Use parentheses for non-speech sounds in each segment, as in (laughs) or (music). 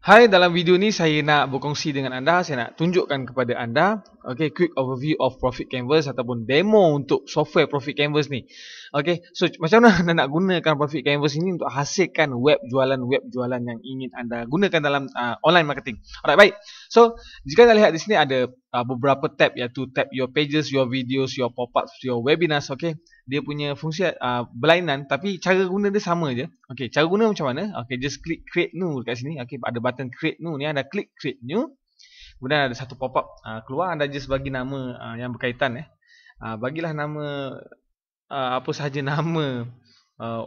Hai, dalam video ni saya nak berkongsi dengan anda, saya nak tunjukkan kepada anda Okay, quick overview of Profit Canvas ataupun demo untuk software Profit Canvas ni Okay, so macam mana anda nak gunakan Profit Canvas ini untuk hasilkan web jualan-web jualan yang ingin anda gunakan dalam uh, online marketing Alright, baik So, jika anda lihat di sini ada uh, beberapa tab iaitu tab your pages, your videos, your pop-ups, your webinars, okay dia punya fungsi uh, ah, berlainan tapi cara guna dia sama je. Okey, cara guna macam mana? Okey, just click create new dekat sini. Okey, ada button create new ni anda klik create new. Kemudian ada satu pop up uh, ah, keluar anda just bagi nama uh, yang berkaitan eh. Uh, bagilah nama uh, apa sahaja nama uh,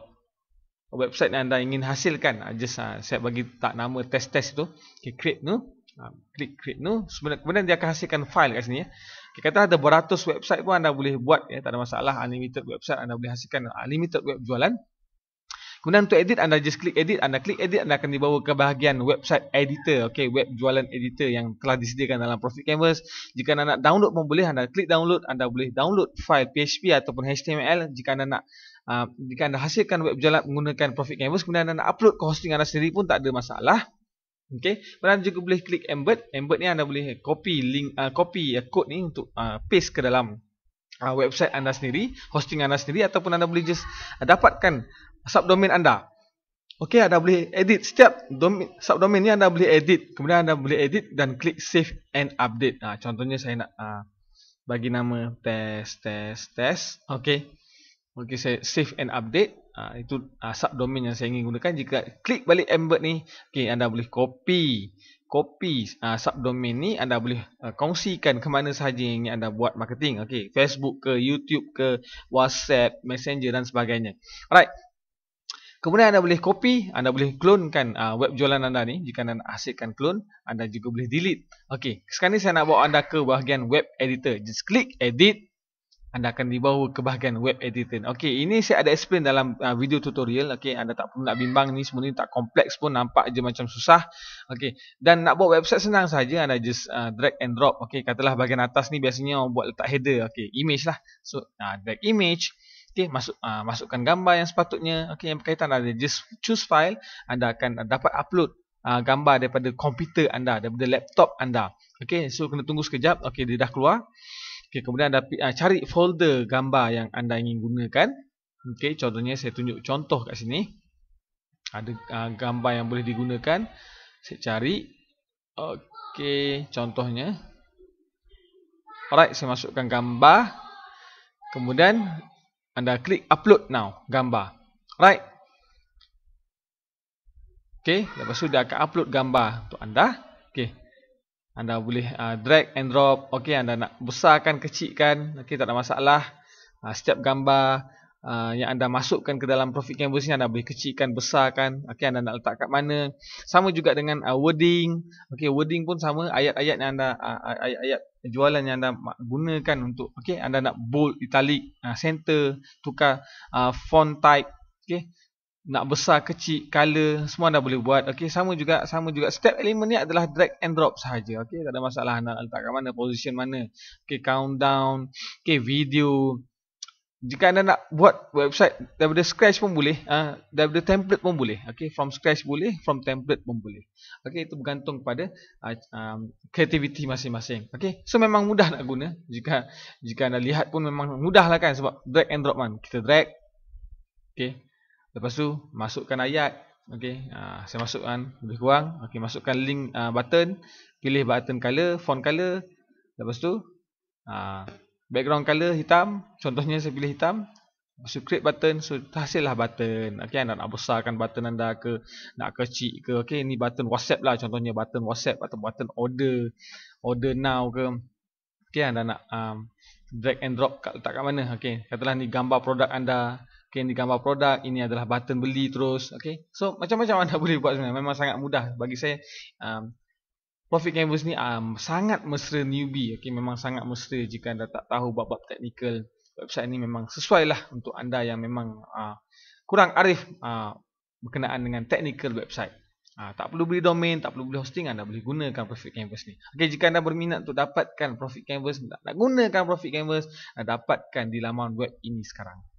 website yang anda ingin hasilkan. Uh, just uh, saya bagi tak nama test-test tu. Okey, create new. Uh, klik create new. Kemudian dia akan hasilkan file kat sini ya. Eh kata ada beratus website pun anda boleh buat ya, tak ada masalah unlimited website anda boleh hasilkan unlimited web jualan kemudian untuk edit anda just klik edit anda klik edit anda akan dibawa ke bahagian website editor okay, web jualan editor yang telah disediakan dalam profit canvas jika anda nak download pun boleh anda klik download anda boleh download file PHP ataupun HTML jika anda nak uh, jika anda hasilkan web jualan menggunakan profit canvas kemudian anda upload ke hosting anda sendiri pun tak ada masalah Okey, pernah juga boleh klik embed. Embed ni anda boleh copy link uh, copy uh, code ni untuk uh, paste ke dalam uh, website anda sendiri, hosting anda sendiri ataupun anda boleh just uh, dapatkan subdomain anda. Okey, anda boleh edit setiap domain, subdomain ni anda boleh edit. Kemudian anda boleh edit dan klik save and update. Uh, contohnya saya nak uh, bagi nama test test test. Okey. Okey saya save and update. Ha, itu uh, subdomain yang saya ingin gunakan. Jika klik balik embed ni, okey anda boleh copy copy uh, subdomain ni anda boleh uh, kongsikan ke mana sahaja yang anda buat marketing. Okey, Facebook ke, YouTube ke, WhatsApp, Messenger dan sebagainya. Alright. Kemudian anda boleh copy, anda boleh klonkan uh, web jualan anda ni. Jika anda nak hasilkan klon, anda juga boleh delete. Okey, sekarang ni saya nak bawa anda ke bahagian web editor. Just klik edit anda akan dibawa ke bahagian web editing. Okey, ini saya ada explain dalam uh, video tutorial. Okey, anda tak perlu nak bimbang ni semua ni tak kompleks pun nampak je macam susah. Okey, dan nak buat website senang saja anda just uh, drag and drop. Okey, katalah bahagian atas ni biasanya orang buat letak header. Okey, image lah. So, uh, drag image. Okey, masuk uh, masukkan gambar yang sepatutnya. Okey, yang berkaitan ada just choose file, anda akan dapat upload Uh, gambar daripada komputer anda daripada laptop anda okey so kena tunggu sekejap okey dia dah keluar Okay, kemudian anda uh, ah, cari folder gambar yang anda ingin gunakan. Okey, contohnya saya tunjuk contoh kat sini. Ada uh, gambar yang boleh digunakan. Saya cari. Okey, contohnya. Alright, saya masukkan gambar. Kemudian anda klik upload now gambar. Alright. Okey, lepas tu dia akan upload gambar untuk anda. Okey. Anda boleh uh, drag and drop. Okey, anda nak besarkan, kecilkan. Okey, tak ada masalah. Uh, setiap gambar uh, yang anda masukkan ke dalam profit canvas ni, anda boleh kecilkan, besarkan. Okey, anda nak letak kat mana. Sama juga dengan uh, wording. Okey, wording pun sama. Ayat-ayat yang anda, ayat-ayat uh, jualan yang anda gunakan untuk, okey, anda nak bold, italic, uh, center, tukar uh, font type. Okey, nak besar kecil color semua anda boleh buat okey sama juga sama juga step element ni adalah drag and drop sahaja okey tak ada masalah nak letak kat mana position mana okey countdown okey video jika anda nak buat website daripada scratch pun boleh uh, daripada template pun boleh okey from scratch boleh from template pun boleh okey itu bergantung kepada kreativiti uh, um, masing-masing okey so memang mudah nak guna jika jika anda lihat pun memang mudahlah kan sebab drag and drop kan kita drag okey Lepas tu masukkan ayat Okey, uh, ha, saya masukkan lebih kurang. Okey, masukkan link uh, button, pilih button color, font color. Lepas tu uh, background color hitam. Contohnya saya pilih hitam. Lepas tu create button, so hasillah button. Okey, anda nak besarkan button anda ke, nak kecil ke. Okey, ni button WhatsApp lah contohnya button WhatsApp atau button order, order now ke. Okey, anda nak um, drag and drop kat letak kat mana? Okey, katalah ni gambar produk anda Okay, ini gambar produk, ini adalah button beli terus. Okay, so macam-macam anda (laughs) boleh buat sebenarnya. Memang sangat mudah bagi saya. Um, profit Canvas ni um, sangat mesra newbie. Okay, memang sangat mesra jika anda tak tahu bab-bab teknikal. Website ni memang sesuai lah untuk anda yang memang uh, kurang arif uh, berkenaan dengan teknikal website. Uh, tak perlu beli domain, tak perlu beli hosting, anda boleh gunakan Profit Canvas ni. Okay, jika anda berminat untuk dapatkan Profit Canvas, nak, nak gunakan Profit Canvas, uh, dapatkan di laman web ini sekarang.